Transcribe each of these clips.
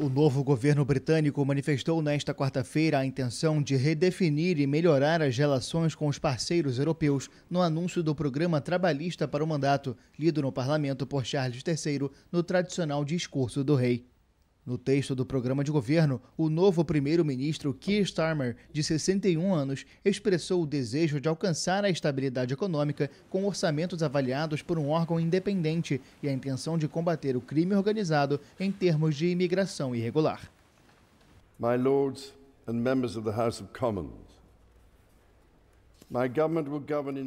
O novo governo britânico manifestou nesta quarta-feira a intenção de redefinir e melhorar as relações com os parceiros europeus no anúncio do programa trabalhista para o mandato, lido no parlamento por Charles III no tradicional discurso do rei. No texto do programa de governo, o novo primeiro-ministro Keir Starmer, de 61 anos, expressou o desejo de alcançar a estabilidade econômica com orçamentos avaliados por um órgão independente e a intenção de combater o crime organizado em termos de imigração irregular. My lords and members of the House of Commons,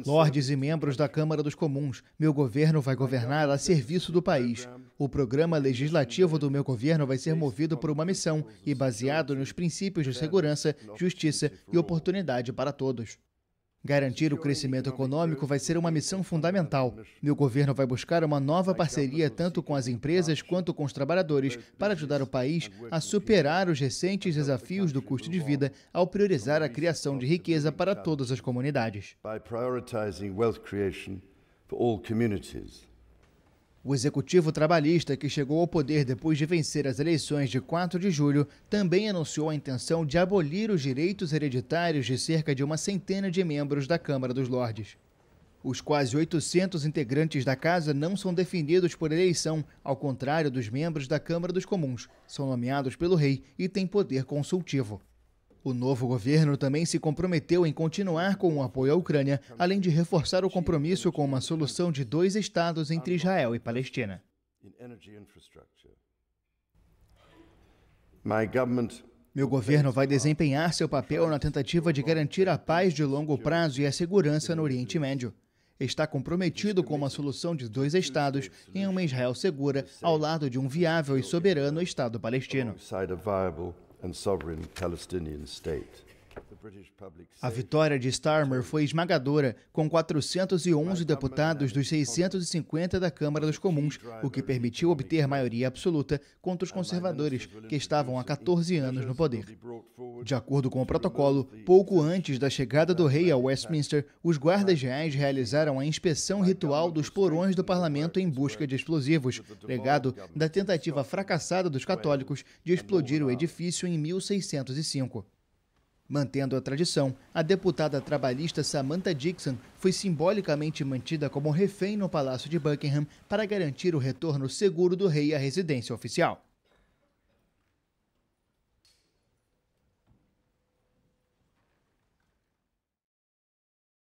Lordes e membros da Câmara dos Comuns, meu governo vai governar a serviço do país. O programa legislativo do meu governo vai ser movido por uma missão e baseado nos princípios de segurança, justiça e oportunidade para todos. Garantir o crescimento econômico vai ser uma missão fundamental. Meu governo vai buscar uma nova parceria tanto com as empresas quanto com os trabalhadores para ajudar o país a superar os recentes desafios do custo de vida ao priorizar a criação de riqueza para todas as comunidades. O executivo trabalhista, que chegou ao poder depois de vencer as eleições de 4 de julho, também anunciou a intenção de abolir os direitos hereditários de cerca de uma centena de membros da Câmara dos Lordes. Os quase 800 integrantes da casa não são definidos por eleição, ao contrário dos membros da Câmara dos Comuns. São nomeados pelo rei e têm poder consultivo. O novo governo também se comprometeu em continuar com o apoio à Ucrânia, além de reforçar o compromisso com uma solução de dois estados entre Israel e Palestina. Meu governo vai desempenhar seu papel na tentativa de garantir a paz de longo prazo e a segurança no Oriente Médio. Está comprometido com uma solução de dois estados em uma Israel segura, ao lado de um viável e soberano Estado palestino. and sovereign Palestinian state. A vitória de Starmer foi esmagadora, com 411 deputados dos 650 da Câmara dos Comuns, o que permitiu obter maioria absoluta contra os conservadores, que estavam há 14 anos no poder. De acordo com o protocolo, pouco antes da chegada do rei a Westminster, os guardas reais realizaram a inspeção ritual dos porões do parlamento em busca de explosivos, legado da tentativa fracassada dos católicos de explodir o edifício em 1605. Mantendo a tradição, a deputada trabalhista Samantha Dixon foi simbolicamente mantida como refém no Palácio de Buckingham para garantir o retorno seguro do rei à residência oficial.